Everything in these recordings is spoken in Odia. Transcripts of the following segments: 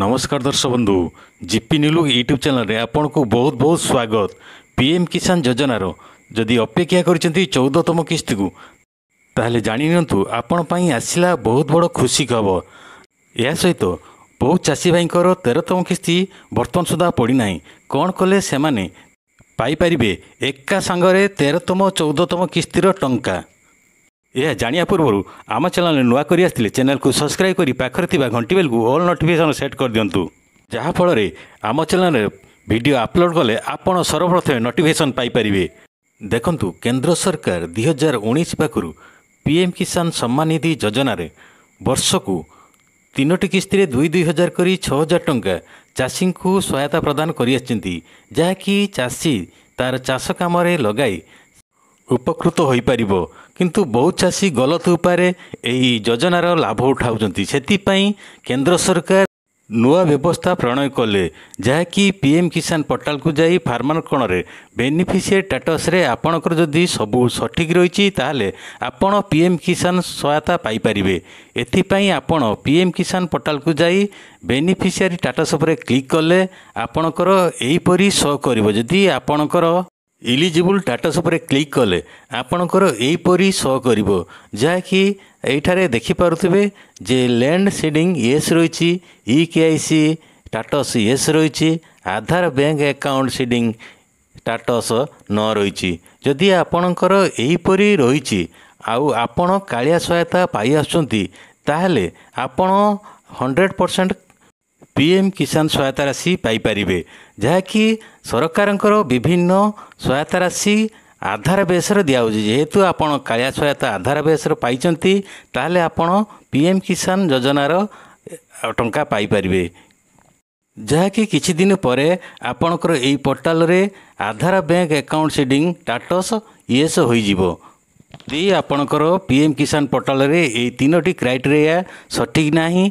ନମସ୍କାର ଦର୍ଶକ ବନ୍ଧୁ ଜିପି ନ୍ୟୁଲୁ ୟୁଟ୍ୟୁବ୍ ଚ୍ୟାନେଲରେ ଆପଣଙ୍କୁ ବହୁତ ବହୁତ ସ୍ୱାଗତ ପି ଏମ୍ କିଷାନ ଯୋଜନାର ଯଦି ଅପେକ୍ଷା କରିଛନ୍ତି ଚଉଦତମ କିସ୍ତିକୁ ତାହେଲେ ଜାଣି ନିଅନ୍ତୁ ଆପଣ ପାଇଁ ଆସିଲା ବହୁତ ବଡ଼ ଖୁସି ଖବର ଏହା ସହିତ ବହୁ ଚାଷୀ ଭାଇଙ୍କର ତେରତମ କିସ୍ତି ବର୍ତ୍ତମାନ ସୁଦ୍ଧା ପଡ଼ିନାହିଁ କ'ଣ କଲେ ସେମାନେ ପାଇପାରିବେ ଏକା ସାଙ୍ଗରେ ତେରତମ ଚଉଦତମ କିସ୍ତିର ଟଙ୍କା ଏହା ଜାଣିବା ପୂର୍ବରୁ ଆମ ଚ୍ୟାନେଲ୍ ନୂଆ କରି ଆସିଥିଲେ ଚ୍ୟାନେଲ୍କୁ ସବସ୍କ୍ରାଇବ୍ କରି ପାଖରେ ଥିବା ଘଣ୍ଟି ବେଲ୍କୁ ଅଲ୍ ନୋଟିଫିକେସନ୍ ସେଟ୍ କରିଦିଅନ୍ତୁ ଯାହାଫଳରେ ଆମ ଚ୍ୟାନେଲ୍ରେ ଭିଡ଼ିଓ ଅପଲୋଡ଼୍ କଲେ ଆପଣ ସର୍ବପ୍ରଥମେ ନୋଟିଫିକେସନ୍ ପାଇପାରିବେ ଦେଖନ୍ତୁ କେନ୍ଦ୍ର ସରକାର ଦୁଇ ହଜାର ଉଣେଇଶ ପାଖରୁ ପି ଏମ୍ କିଷାନ ସମ୍ମାନନିଧି ଯୋଜନାରେ ବର୍ଷକୁ ତିନୋଟି କିସ୍ତିରେ ଦୁଇ ଦୁଇ ହଜାର କରି ଛଅ ହଜାର ଟଙ୍କା ଚାଷୀଙ୍କୁ ସହାୟତା ପ୍ରଦାନ କରିଆସିଛନ୍ତି ଯାହାକି ଚାଷୀ ତା'ର ଚାଷ କାମରେ ଲଗାଇ ଉପକୃତ ହୋଇପାରିବ କିନ୍ତୁ ବହୁ ଚାଷୀ ଗଲତ ଉପାୟରେ ଏହି ଯୋଜନାର ଲାଭ ଉଠାଉଛନ୍ତି ସେଥିପାଇଁ କେନ୍ଦ୍ର ସରକାର ନୂଆ ବ୍ୟବସ୍ଥା ପ୍ରଣୟ କଲେ ଯାହାକି ପି ଏମ୍ କିଷାନ ପୋର୍ଟାଲକୁ ଯାଇ ଫାର୍ମର କୋଣରେ ବେନିଫିସିଆରୀ ଷ୍ଟାଟସ୍ରେ ଆପଣଙ୍କର ଯଦି ସବୁ ସଠିକ୍ ରହିଛି ତାହେଲେ ଆପଣ ପି ଏମ୍ କିଷାନ ସହାୟତା ପାଇପାରିବେ ଏଥିପାଇଁ ଆପଣ ପି ଏମ୍ କିଷାନ ପୋର୍ଟାଲକୁ ଯାଇ ବେନିଫିସିଆରୀ ଷ୍ଟାଟସ୍ ଉପରେ କ୍ଲିକ୍ କଲେ ଆପଣଙ୍କର ଏହିପରି ଶୋ କରିବ ଯଦି ଆପଣଙ୍କର ଇଲିଜିବୁଲ୍ ଷ୍ଟାଟସ୍ ଉପରେ କ୍ଲିକ୍ କଲେ ଆପଣଙ୍କର ଏହିପରି ସୋ କରିବ ଯାହାକି ଏଇଠାରେ ଦେଖିପାରୁଥିବେ ଯେ ଲ୍ୟାଣ୍ଡ ସିଡ଼ିଂ ଏସ୍ ରହିଛି e K Y C status yes ରହିଛି Aadhaar bank account seeding status ନ ରହିଛି ଯଦି ଆପଣଙ୍କର ଏହିପରି ରହିଛି ଆଉ ଆପଣ କାଳିଆ ସହାୟତା ପାଇ ଆସୁଛନ୍ତି ତାହେଲେ ଆପଣ ହଣ୍ଡ୍ରେଡ଼ ପରସେଣ୍ଟ ପିଏମ୍ କିଷାନ ସହାୟତା ରାଶି ପାଇପାରିବେ ଯାହାକି ସରକାରଙ୍କର ବିଭିନ୍ନ ସହାୟତା ରାଶି ଆଧାର ବେସରେ ଦିଆହେଉଛି ଯେହେତୁ ଆପଣ କାଳିଆ ସହାୟତା ଆଧାର ବେସରେ ପାଇଛନ୍ତି ତାହେଲେ ଆପଣ ପିଏମ୍ କିଷାନ ଯୋଜନାର ଟଙ୍କା ପାଇପାରିବେ ଯାହାକି କିଛି ଦିନ ପରେ ଆପଣଙ୍କର ଏହି ପୋର୍ଟାଲରେ Aadhaar bank account seeding status yes ହୋଇଯିବ ଦି ଆପଣଙ୍କର ପିଏମ୍ କିଷାନ ପୋର୍ଟାଲରେ ଏହି ତିନୋଟି କ୍ରାଇଟେରିଆ ସଠିକ୍ ନାହିଁ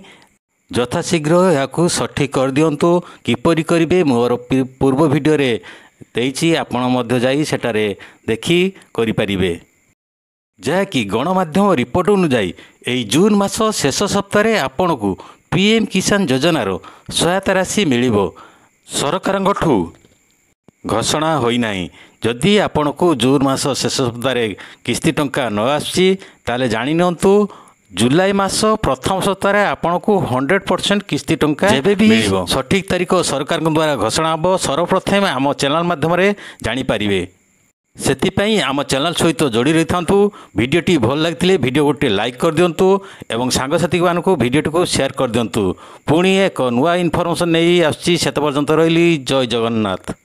ଯଥାଶୀଘ୍ର ଏହାକୁ ସଠିକ୍ କରିଦିଅନ୍ତୁ କିପରି କରିବେ ମୋର ପୂର୍ବ ଭିଡ଼ିଓରେ ଦେଇଛି ଆପଣ ମଧ୍ୟ ଯାଇ ସେଠାରେ ଦେଖି କରିପାରିବେ ଯାହାକି ଗଣମାଧ୍ୟମ ରିପୋର୍ଟ ଅନୁଯାୟୀ ଏହି ଜୁନ୍ ମାସ ଶେଷ ସପ୍ତାହରେ ଆପଣଙ୍କୁ ପି ଏମ୍ କିଷାନ ଯୋଜନାର ସହାୟତା ରାଶି ମିଳିବ ସରକାରଙ୍କଠୁ ଘୋଷଣା ହୋଇନାହିଁ ଯଦି ଆପଣଙ୍କୁ ଜୁନ୍ ମାସ ଶେଷ ସପ୍ତାହରେ କିସ୍ତି ଟଙ୍କା ନ ଆସୁଛି ତାହେଲେ ଜାଣିନିଅନ୍ତୁ ଜୁଲାଇ ମାସ ପ୍ରଥମ ସପ୍ତାହରେ ଆପଣଙ୍କୁ ହଣ୍ଡ୍ରେଡ଼ ପରସେଣ୍ଟ କିସ୍ତି ଟଙ୍କା ଯେବେ ବି ସଠିକ୍ ତାରିଖ ସରକାରଙ୍କ ଦ୍ୱାରା ଘୋଷଣା ହେବ ସର୍ବପ୍ରଥମେ ଆମ ଚ୍ୟାନେଲ୍ ମାଧ୍ୟମରେ ଜାଣିପାରିବେ ସେଥିପାଇଁ ଆମ ଚ୍ୟାନେଲ୍ ସହିତ ଯୋଡ଼ି ରହିଥାନ୍ତୁ ଭିଡ଼ିଓଟି ଭଲ ଲାଗିଥିଲେ ଭିଡ଼ିଓ ଗୋଟିଏ ଲାଇକ୍ କରିଦିଅନ୍ତୁ ଏବଂ ସାଙ୍ଗସାଥିମାନଙ୍କୁ ଭିଡ଼ିଓଟିକୁ ସେୟାର କରିଦିଅନ୍ତୁ ପୁଣି ଏକ ନୂଆ ଇନଫର୍ମେସନ୍ ନେଇ ଆସୁଛି ସେତେ ପର୍ଯ୍ୟନ୍ତ ରହିଲି ଜୟ ଜଗନ୍ନାଥ